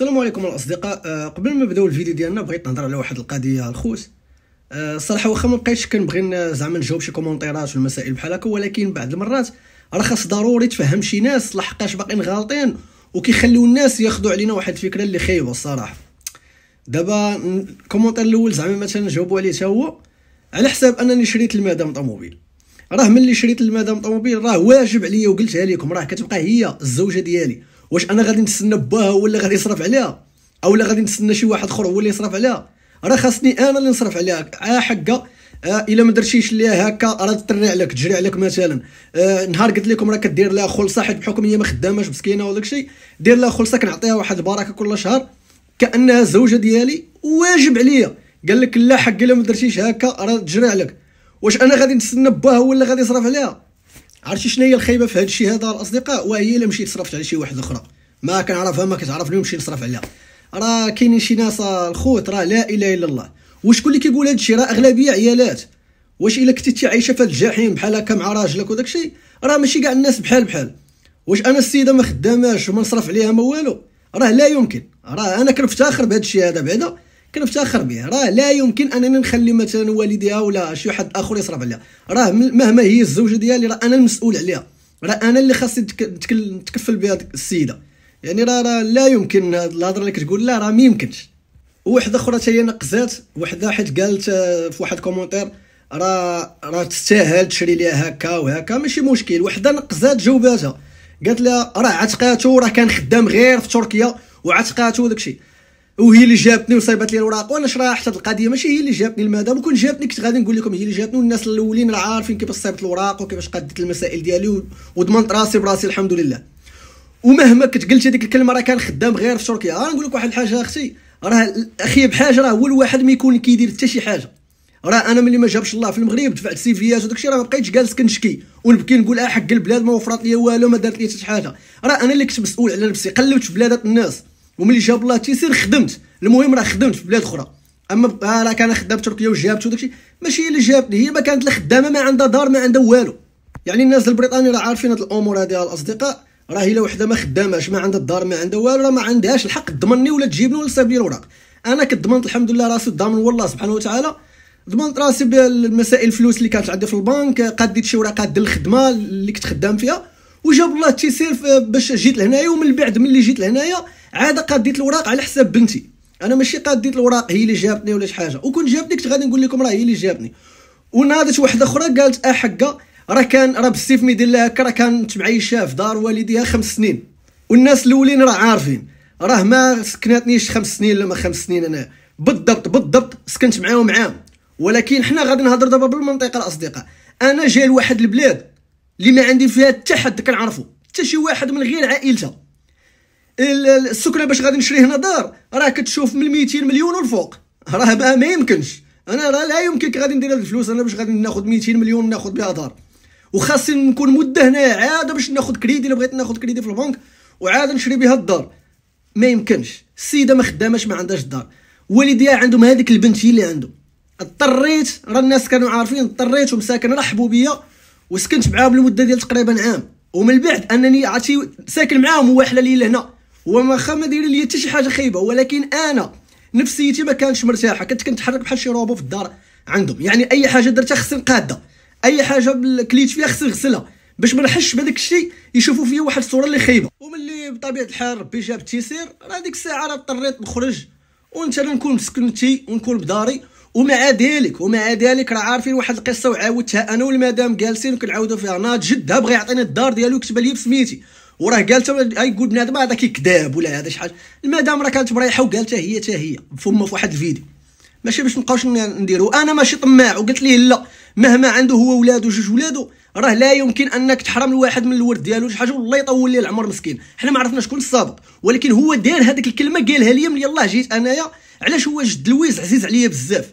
السلام عليكم الاصدقاء آه، قبل ما نبداو الفيديو ديالنا بغيت نهضر على واحد القضيه الخوت آه، الصراحه واخا ما بقيتش كنبغي زعما نجاوب شي كومونتيرات والمسائل بحال هكا ولكن بعض المرات راه خاص ضروري تفهم شي ناس لحقاش باقيين غالطين وكيخليو الناس ياخذوا علينا واحد الفكره اللي خايبه الصراحه دابا الكومونتير الاول زعما مثلا جاوبوا عليه حتى هو على حساب انني شريت المدام طوموبيل راه ملي شريت المدام طوموبيل راه واجب عليا وقلتها لكم راه كتبقى هي الزوجه ديالي واش انا غادي نتسنى باها هو اللي غادي يصرف عليها او لا غادي نتسنى شي واحد اخر هو اللي يصرف عليها راه خاصني انا اللي نصرف عليها آه حقا آه الا ما درتيش ليها هكا راه تري عليك تجري عليك مثلا آه نهار قلت لكم راه كدير لها خلصه حيت بحكم هي ما خداماش مسكينه ولا داكشي دير لها خلصه كنعطيها واحد البركه كل شهر كانها زوجه ديالي واجب عليا قال لك لا حق الا ما درتيش هكا راه تجري عليك واش انا غادي نتسنى باها هو اللي غادي يصرف عليها عرفتي شنو هي الخيبه في هذا الشيء هذا الاصدقاء وهي الا مشيت صرفت على شي واحد اخرى ما كنعرفها ما كتعرفني ونمشي نصرف عليها راه كاينين شي ناس الخوت راه لا اله الا الله وشكون اللي كيقول هذا الشيء راه اغلبيه عيالات واش الا كنتي عايشه في الجحيم بحال هكا مع راجلك وداك الشيء راه ماشي كاع الناس بحال بحال واش انا السيده ما خداماش وما نصرف عليها ما والو راه لا يمكن راه انا كنفتخر بهذا الشيء هذا بعدا كنفتخر به راه لا يمكن انني نخلي مثلا والديها ولا شي حد اخر يصرف عليها راه مهما هي الزوجه ديالي راه انا المسؤول عليها راه انا اللي خاصني نتكفل بها السيده يعني راه راه لا يمكن الهضره اللي كتقول لا راه ما يمكنش وحده اخرى حتى هي نقزات وحده حيت قالت آه، في واحد كومونتير راه راه تستاهل تشري ليها هكا وهكا ماشي مشكل وحده نقزات جاوباتها قالت لها راه عتقاتو راه كان خدام غير في تركيا وعتقاتو داكشي وهي اللي جابتني وصيبت لي الوراق وانا شرحت هذه القضيه ماشي هي اللي جابتني المدام وكون جابتني كنت غادي نقول لكم هي اللي جابتني والناس الاولين عارفين كيفاش صيبت الوراق وكيفاش قدت المسائل ديالي وضمنت راسي براسي الحمد لله ومهما كنت قلت هذيك الكلمه راه كان خدام غير في تركيا انا نقول لك واحد الحاجه اختي راه اخي بحاجه راه هو الواحد ما يكون كيدير حتى شي حاجه راه انا ملي ما جابش الله في المغرب دفعت سيفيات وداكشي راه ما بقيتش جالس كنشكي ونبكي نقول اه حق البلاد ما وفرات لي والو ما دارت لي حتى شي حاجه راه انا اللي كنت مسؤول على نفسي قلبت في بلادات الناس وملي جاب الله تيسير خدمت المهم راه خدمت في بلاد اخرى اما آه، راه راك انا خدام تركيا وجابت وداكشي ماشي هي اللي جابتني هي ما كانت لا خدامه ما عندها دار ما عندها والو يعني الناس البريطاني راه عارفين هاد الامور هادي الاصدقاء راه هي وحده ما خداماش ما عندها الدار ما عندها والو راه ما عندهاش الحق تضمني ولا تجيبني ولا تصايب لي الوراق انا كضمنت الحمد لله راسي ضامن والله سبحانه وتعالى ضمنت راسي بالمسائل الفلوس اللي كانت عندي في البنك قديت شي وراقات ديال الخدمه اللي كنت خدام فيها وجاب الله التيسير باش جيت لهنايا ومن بعد ملي جيت لهنايا عاد قاديت الوراق على حساب بنتي انا ماشي قاديت الوراق هي اللي جابتني ولا شي حاجه وكون جابتني كنت غادي نقول لكم راه هي اللي جابتني وناضت واحده اخرى قالت اه حقه راه كان راه بالسيف ما يدير لها هكا راه كانت معيشه في دار والديها خمس سنين والناس الاولين راه عارفين راه ما سكناتنيش خمس سنين لما خمس سنين انا بالضبط بالضبط سكنت معاهم عام ولكن حنا غادي نهضر دابا بالمنطقه الاصدقاء انا جاي لواحد البلاد اللي ما عندي فيها حتى حد كنعرفو حتى شي واحد من غير عائلته السكنه باش غادي نشري هنا دار راه كتشوف من 200 مليون والفوق راه بقى ما يمكنش انا راه لا يمكنك غادي ندير هاد الفلوس انا باش غادي ناخذ 200 مليون ناخذ بها دار وخاصني نكون مده هنايا عاده باش ناخذ كريدي الا بغيت ناخذ كريدي في البنك وعاد نشري بها الدار ما يمكنش السيده ما خداماش ما عندهاش الدار والديها عندهم هذيك البنت هي اللي عنده اضطريت راه الناس كانوا عارفين اضطريت ومساكن رحبوا بيا وسكنت معاهم لمده ديال تقريبا عام ومن بعد انني عرفتي ساكن معاهم هو احلى لي لهنا وما خا داير ليا حتى شي حاجه خايبه ولكن انا نفسيتي ما كانتش مرتاحه كنت كنتحرك بحال شي روبو في الدار عندهم يعني اي حاجه درتها خصني نقاده اي حاجه كليت فيها خصني نغسلها باش ما نحسش بهذاك الشيء يشوفوا فيا واحد الصوره اللي خايبه وملي بطبيعه الحال ربي جاب التيسير راه ديك الساعه راه اضطريت نخرج وانت انا نكون بسكنتي ونكون بداري ومع ذلك ومع ذلك راه عارفين واحد القصه وعاودتها انا والمدام جالسين وكنعاودوا فيها ناض جدها بغى يعطيني الدار ديالو كتب لي بسميتي وراه قالت اي يقول بنادم هذا كيكذاب ولا هذا شي حاجه المدام راه كانت مريحه وقالتها هي حتى هي فما في واحد الفيديو ماشي باش نبقاوش نديرو انا ماشي طماع وقلت ليه لا مهما عنده هو ولادو جوج ولادو راه لا يمكن انك تحرم الواحد من الورد ديالو شي حاجه والله يطول ليه العمر مسكين حنا ما عرفنا شكون الصادق ولكن هو دار هذيك الكلمه قالها ليا ملي يلاه جيت انايا علاش هو جد لويز عزيز عليا بزاف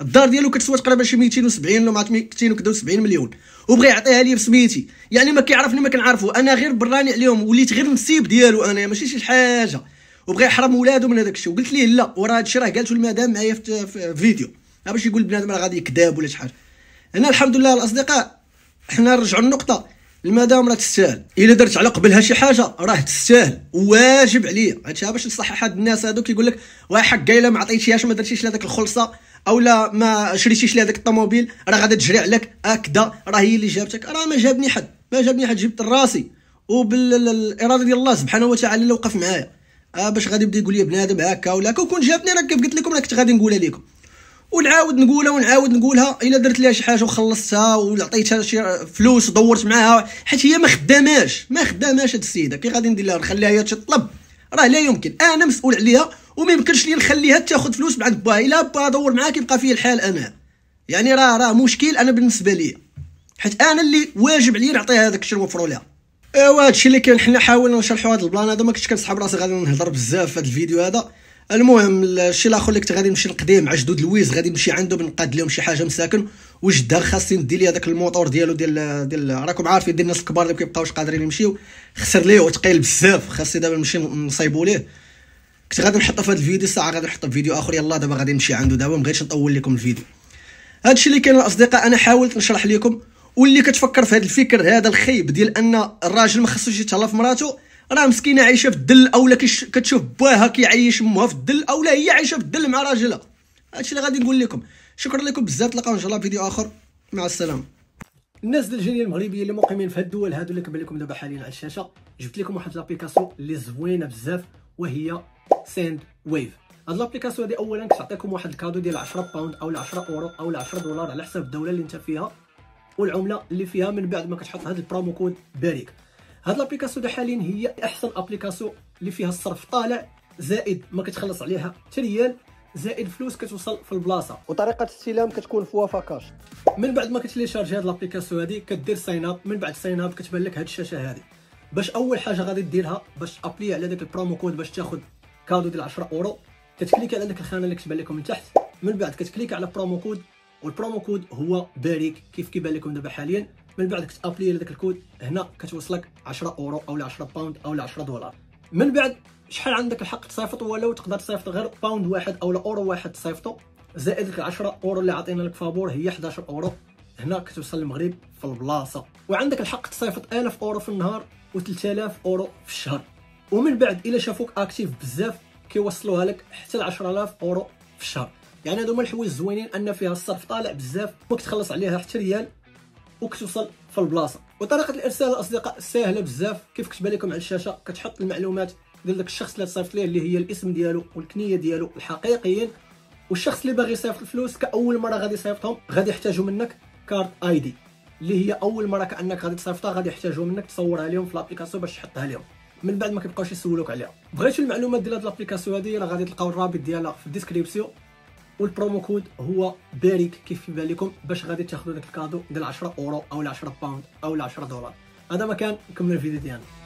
الدار ديالو كتسوى تقريبا شي 270 ولا ما 270 مليون وبغى يعطيها لي بسميتي يعني ما كيعرفني ما كنعرفو انا غير براني عليهم وليت غير نسيب ديالو انا ماشي شي حاجه وبغى يحرم ولادو من هذاك الشيء وقلت ليه لا وراه هادشي راه قالته المدام معايا في فيديو باش يقول بنادم راه غادي يكذاب ولا شي حاجه هنا الحمد لله الاصدقاء حنا نرجعوا النقطه المدام راه تستاهل الا درت على قبلها شي حاجه راه تستاهل وواجب عليا هادشي باش نصحح هاد الناس هادو كيقول لك واه حق الا ما عطيتيهاش ما درتيش لهذاك الخلصه او لا ما شريتيش لي هذاك الطوموبيل راه غادي تجري عليك هكذا راه هي اللي جابتك راه ما جابني حد ما جابني حد جبت راسي وبالاراده ديال الله سبحانه وتعالى اللي وقف معايا آه باش غادي يبدا يقول لي بنادم هكا ولا هكا وكون جابني راه قلت لكم راه كنت غادي نقولها لكم ونعاود نقولها ونعاود نقولها الا درت لها شي حاجه وخلصتها وعطيتها شي فلوس ودورت معاها حيت هي ما خداماش ما خداماش هاد السيده كي غادي ندير لها نخليها هي تطلب راه لا يمكن انا مسؤول عليها وما يمكنش لي نخليها تاخذ فلوس من عند باها الا با دور معاك يبقى فيه الحال انا يعني راه راه مشكل انا بالنسبه لي حيت انا اللي واجب عليا نعطيها هذاك أه، الشيء نوفروا لها ايوا هادشي اللي كان حنا حاولنا نشرحوا هذا البلان هذا ما كنتش كنسحب راسي غادي نهضر بزاف في هذا الفيديو هذا المهم الشيء الاخر اللي كنت غادي نمشي نقضيه مع جدود لويز غادي نمشي عنده بنقاد لهم شي حاجه مساكن وجدها خاصني ندير ليه هذاك الموطور ديالو ديال ديال راكم عارفين ديال الناس الكبار اللي كيبقاوش قادرين يمشيو خسر ليه وثقيل بزاف خاصني دابا نمشي نصايبو ليه كنت غادي نحطها في هذا الفيديو الساعه غادي نحطها في فيديو اخر يلا دابا غادي نمشي عنده دابا مبغيتش نطول لكم الفيديو هادشي اللي كاين الاصدقاء انا حاولت نشرح لكم واللي كتفكر في هذا الفكر هذا الخيب ديال ان الراجل ما خصوش يتهلا في مراته راه مسكينه عايشه في الدل اولا كتشوف باها كيعيش امها في الدل اولا هي عايشه في الدل مع راجلها هادشي اللي غادي نقول لكم شكرا لكم بزاف تلقاو ان شاء الله فيديو اخر مع السلامه الناس ديال الجاليه المغربيه اللي مقيمين في هاد الدول هادو اللي كنبان لكم دابا حاليا على الشاشه جبت لكم واحد لابليكاسيون اللي زوينه بزاف وهي سيند ويف هاد لابليكاسيون هادي اولا كتعطيكم واحد الكادو ديال 10 باوند او 10 اورو او 10 دولار على حسب الدوله اللي انت فيها والعمله اللي فيها من بعد ما كتحط هاد البرومو كود باريك هاد لابليكاسيون حاليا هي احسن ابليكاسيون اللي فيها الصرف طالع زائد ما كتخلص عليها ريال زائد فلوس كتوصل في البلاصه وطريقه الاستلام كتكون فوافا كاش من بعد ما شارجي هاد لابليكاسيون هادي كدير ساين اب من بعد ساين اب كتبان لك هاد الشاشه هادي باش اول حاجه غادي ديرها باش ابلي على داك البرومو كود باش تاخذ كادو ديال 10 اورو كتكليك على داك الخانه اللي كتبان لكم من تحت من بعد كتكليك على برومو كود والبرومو كود هو باريك كيف كيبان لكم دابا حاليا من بعد كتابلي على داك الكود هنا كتوصلك 10 اورو او 10 باوند او 10 دولار من بعد شحال عندك الحق تصيفط ولو تقدر تصيفط غير باوند واحد او اورو واحد تصيفطو زائد 10 اورو اللي عطينا لك فابور هي 11 اورو هنا كتوصل المغرب في البلاصه وعندك الحق تصيفط 1000 اورو في النهار و3000 اورو في الشهر ومن بعد الى شافوك اكتيف بزاف كيوصلوها لك حتى ل 10000 اورو في الشهر يعني هادو هما الحوايج الزوينين ان فيها الصرف طالع بزاف كتخلص عليها حتى ريال وكتوصل في البلاصه وطريقه الارسال الاصدقاء سهله بزاف كيف كتبان لكم على الشاشه كتحط المعلومات ديال داك الشخص اللي تصيفط ليه اللي هي الاسم ديالو والكنيه ديالو الحقيقيين والشخص اللي باغي يصيفط الفلوس كاول مره غادي يصيفطهم غادي يحتاجوا منك كارت اي دي اللي هي اول مره كانك غادي تصيفطها غادي يحتاجوا منك تصورها لهم في لابليكاسيون باش تحطها لهم من بعد ما كيبقاوش يسولوك عليها بغيتوا المعلومات ديال هذه لابليكاسيون هذه راه غادي تلقاو الرابط ديالها في الديسكريبسيون والبرومو كود هو باريك كيف في بالكم باش غادي تاخذوا داك الكادو ديال 10 اورو او 10 باوند او 10 دولار هذا ما كان نكمل الفيديو ديالنا